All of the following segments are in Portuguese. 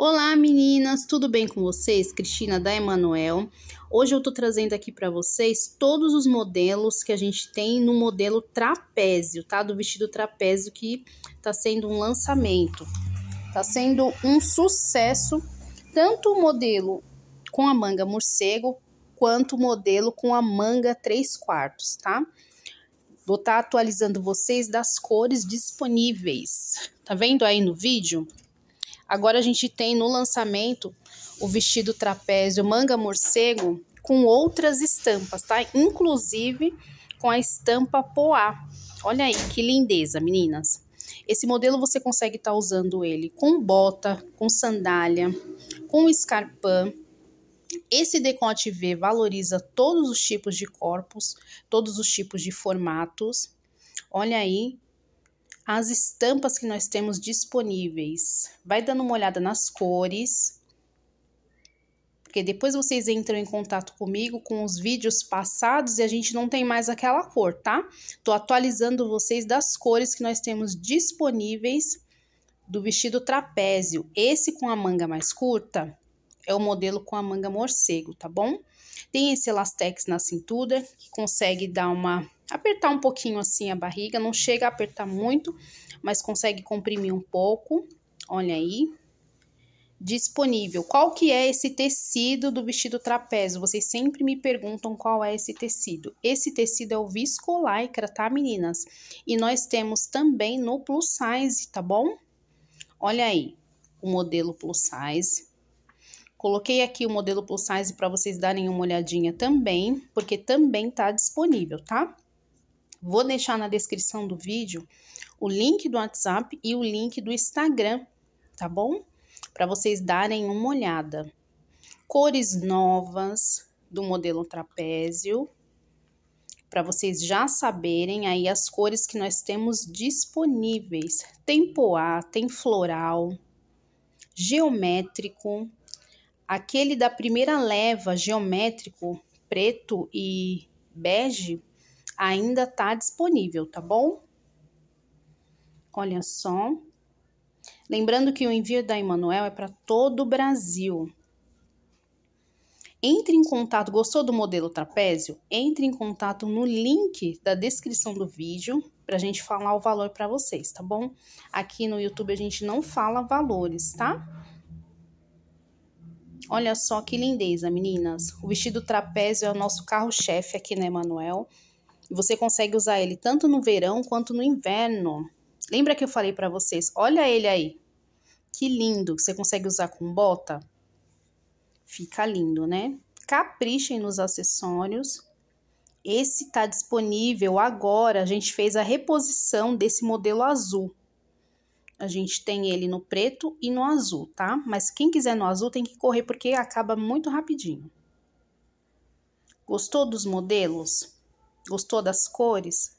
Olá meninas, tudo bem com vocês? Cristina da Emanuel. Hoje eu tô trazendo aqui para vocês todos os modelos que a gente tem no modelo trapézio, tá? Do vestido trapézio que tá sendo um lançamento. Tá sendo um sucesso, tanto o modelo com a manga morcego, quanto o modelo com a manga 3 quartos, tá? Vou estar tá atualizando vocês das cores disponíveis. Tá vendo aí no vídeo? Agora a gente tem no lançamento o vestido trapézio manga morcego com outras estampas, tá? Inclusive com a estampa poá. Olha aí que lindeza, meninas. Esse modelo você consegue estar tá usando ele com bota, com sandália, com escarpã. Esse decote V valoriza todos os tipos de corpos, todos os tipos de formatos. Olha aí as estampas que nós temos disponíveis. Vai dando uma olhada nas cores, porque depois vocês entram em contato comigo com os vídeos passados e a gente não tem mais aquela cor, tá? Tô atualizando vocês das cores que nós temos disponíveis do vestido trapézio. Esse com a manga mais curta, é o modelo com a manga morcego, tá bom? Tem esse elastex na cintura, que consegue dar uma... apertar um pouquinho assim a barriga, não chega a apertar muito, mas consegue comprimir um pouco, olha aí. Disponível. Qual que é esse tecido do vestido trapézio? Vocês sempre me perguntam qual é esse tecido. Esse tecido é o viscolaicra, tá, meninas? E nós temos também no plus size, tá bom? Olha aí, o modelo plus size, Coloquei aqui o modelo plus size para vocês darem uma olhadinha também, porque também tá disponível, tá? Vou deixar na descrição do vídeo o link do WhatsApp e o link do Instagram, tá bom? Para vocês darem uma olhada. Cores novas do modelo trapézio, para vocês já saberem aí as cores que nós temos disponíveis. Tem poá, tem floral, geométrico, Aquele da primeira leva geométrico, preto e bege, ainda tá disponível, tá bom? Olha só. Lembrando que o envio da Emanuel é para todo o Brasil. Entre em contato, gostou do modelo trapézio? Entre em contato no link da descrição do vídeo para a gente falar o valor para vocês, tá bom? Aqui no YouTube a gente não fala valores, tá? Olha só que lindeza, meninas. O vestido trapézio é o nosso carro-chefe aqui, né, Manuel? você consegue usar ele tanto no verão quanto no inverno. Lembra que eu falei para vocês? Olha ele aí. Que lindo. Você consegue usar com bota? Fica lindo, né? Caprichem nos acessórios. Esse tá disponível agora. A gente fez a reposição desse modelo azul. A gente tem ele no preto e no azul, tá? Mas quem quiser no azul tem que correr porque acaba muito rapidinho. Gostou dos modelos? Gostou das cores?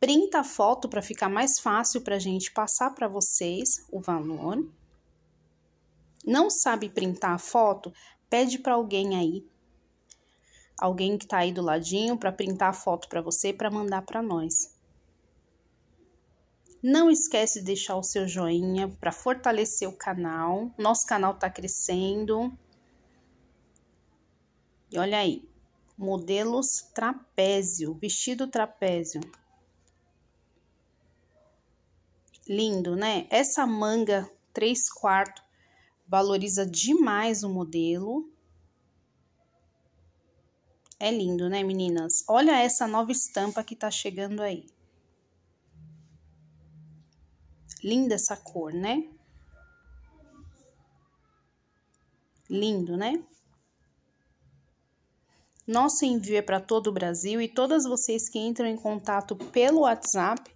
Printa a foto para ficar mais fácil para a gente passar para vocês o valor. Não sabe printar a foto? Pede para alguém aí, alguém que está aí do ladinho, para printar a foto para você, para mandar para nós. Não esquece de deixar o seu joinha para fortalecer o canal. Nosso canal está crescendo. E olha aí, modelos trapézio, vestido trapézio. Lindo, né? Essa manga 3 quartos valoriza demais o modelo. É lindo, né, meninas? Olha essa nova estampa que tá chegando aí. Linda essa cor, né? Lindo, né? Nosso envio é para todo o Brasil e todas vocês que entram em contato pelo WhatsApp,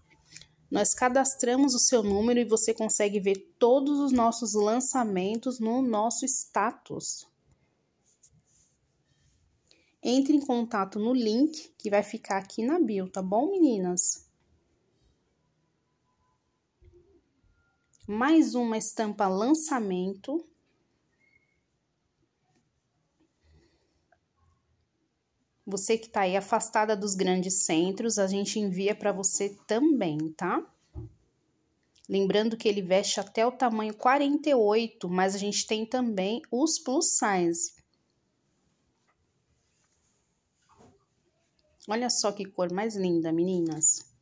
nós cadastramos o seu número e você consegue ver todos os nossos lançamentos no nosso status. Entre em contato no link que vai ficar aqui na bio, tá bom, meninas? mais uma estampa lançamento. Você que está aí afastada dos grandes centros, a gente envia para você também, tá? Lembrando que ele veste até o tamanho 48, mas a gente tem também os plus size. Olha só que cor mais linda, meninas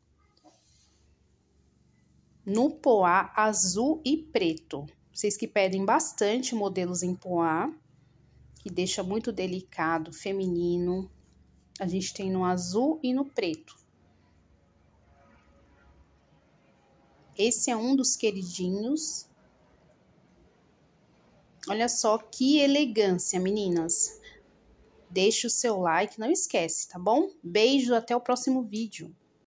no poá azul e preto. Vocês que pedem bastante modelos em poá, que deixa muito delicado, feminino. A gente tem no azul e no preto. Esse é um dos queridinhos. Olha só que elegância, meninas. Deixe o seu like, não esquece, tá bom? Beijo, até o próximo vídeo.